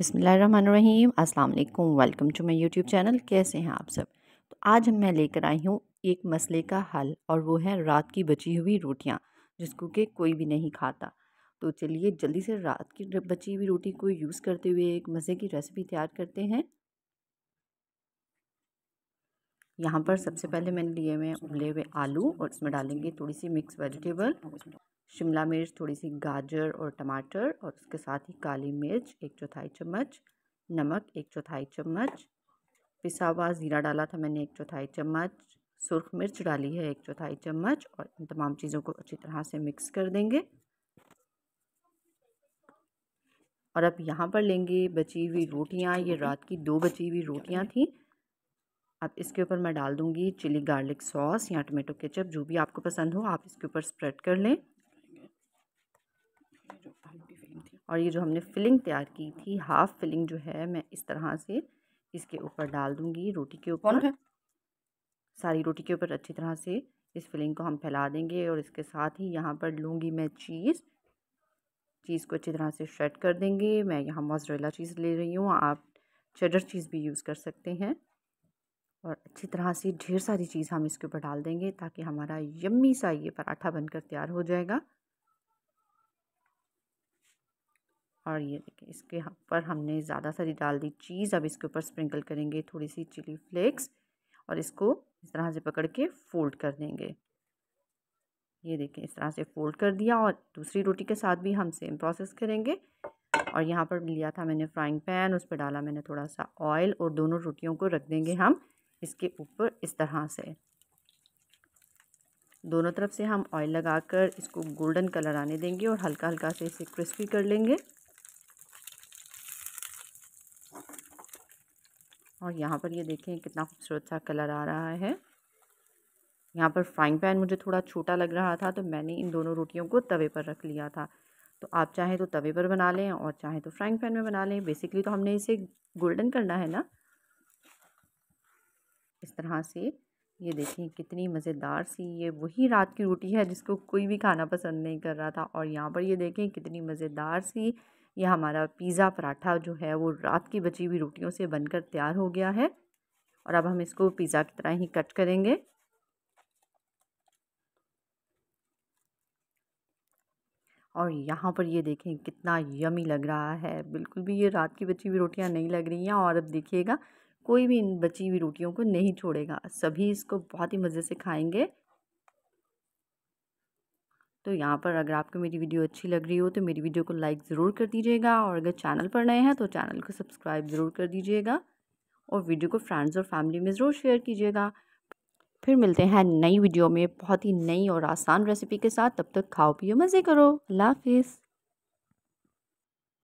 बिसमीम अस्सलाम वालेकुम welcome to my YouTube channel कैसे हैं आप सब तो आज हम मैं लेकर आई हूँ एक मसले का हल और वो है रात की बची हुई रोटियाँ जिसको कि कोई भी नहीं खाता तो चलिए जल्दी से रात की बची हुई रोटी को यूज़ करते हुए एक मज़े की रेसिपी तैयार करते हैं यहाँ पर सबसे पहले मैंने लिए हुए उबले हुए आलू और इसमें डालेंगे थोड़ी सी मिक्स वेजिटेबल शिमला मिर्च थोड़ी सी गाजर और टमाटर और उसके साथ ही काली मिर्च एक चौथाई चम्मच नमक एक चौथाई चम्मच पिसा हुआ ज़ीरा डाला था मैंने एक चौथाई चम्मच सुरख मिर्च डाली है एक चौथाई चम्मच और इन तमाम चीज़ों को अच्छी तरह से मिक्स कर देंगे और अब यहाँ पर लेंगे बची हुई रोटियाँ ये रात की दो बची हुई रोटियाँ थी अब इसके ऊपर मैं डाल दूँगी चिली गार्लिक सॉस या टमेटो केचप जो भी आपको पसंद हो आप इसके ऊपर स्प्रेड कर लें और ये जो हमने फिलिंग तैयार की थी हाफ़ फिलिंग जो है मैं इस तरह से इसके ऊपर डाल दूँगी रोटी के ऊपर सारी रोटी के ऊपर अच्छी तरह से इस फिलिंग को हम फैला देंगे और इसके साथ ही यहाँ पर लूँगी मैं चीज़ चीज़ को अच्छी तरह से श्रेड कर देंगे मैं यहाँ मोजरेला चीज़ ले रही हूँ आप चेडर चीज़ भी यूज़ कर सकते हैं और अच्छी तरह से ढेर सारी चीज़ हम इसके ऊपर डाल देंगे ताकि हमारा यम्मी सा ये पराठा बनकर तैयार हो जाएगा और ये देखिए इसके यहाँ पर हमने ज़्यादा सारी डाल दी चीज़ अब इसके ऊपर स्प्रिंकल करेंगे थोड़ी सी चिली फ्लेक्स और इसको इस तरह से पकड़ के फोल्ड कर देंगे ये देखिए इस तरह से फोल्ड कर दिया और दूसरी रोटी के साथ भी हम सेम प्रोसेस करेंगे और यहाँ पर लिया था मैंने फ्राइंग पैन उस पर डाला मैंने थोड़ा सा ऑयल और दोनों रोटियों को रख देंगे हम इसके ऊपर इस तरह से दोनों तरफ से हम ऑयल लगाकर इसको गोल्डन कलर आने देंगे और हल्का हल्का से इसे क्रिस्पी कर लेंगे और यहाँ पर ये देखें कितना खूबसूरत सा कलर आ रहा है यहाँ पर फ्राइंग पैन मुझे थोड़ा छोटा लग रहा था तो मैंने इन दोनों रोटियों को तवे पर रख लिया था तो आप चाहे तो तवे पर बना लें और चाहे तो फ्राइंग पैन में बना लें बेसिकली तो हमने इसे गोल्डन करना है ना इस तरह से ये देखें कितनी मज़ेदार सी ये वही रात की रोटी है जिसको कोई भी खाना पसंद नहीं कर रहा था और यहाँ पर ये देखें कितनी मज़ेदार सी यह हमारा पिज़्ज़ा पराठा जो है वो रात की बची हुई रोटियों से बनकर तैयार हो गया है और अब हम इसको पिज़्ज़ा की तरह ही कट करेंगे और यहाँ पर ये देखें कितना यमी लग रहा है बिल्कुल भी ये रात की बची हुई रोटियाँ नहीं लग रही हैं और अब देखिएगा कोई भी इन बची हुई रोटियों को नहीं छोड़ेगा सभी इसको बहुत ही मज़े से खाएंगे तो यहाँ पर अगर आपको मेरी वीडियो अच्छी लग रही हो तो मेरी वीडियो को लाइक ज़रूर कर दीजिएगा और अगर चैनल पर नए हैं तो चैनल को सब्सक्राइब ज़रूर कर दीजिएगा और वीडियो को फ्रेंड्स और फैमिली में ज़रूर शेयर कीजिएगा फिर मिलते हैं नई वीडियो में बहुत ही नई और आसान रेसिपी के साथ तब तक खाओ पियो मज़े करो अल्लाह हाफिज़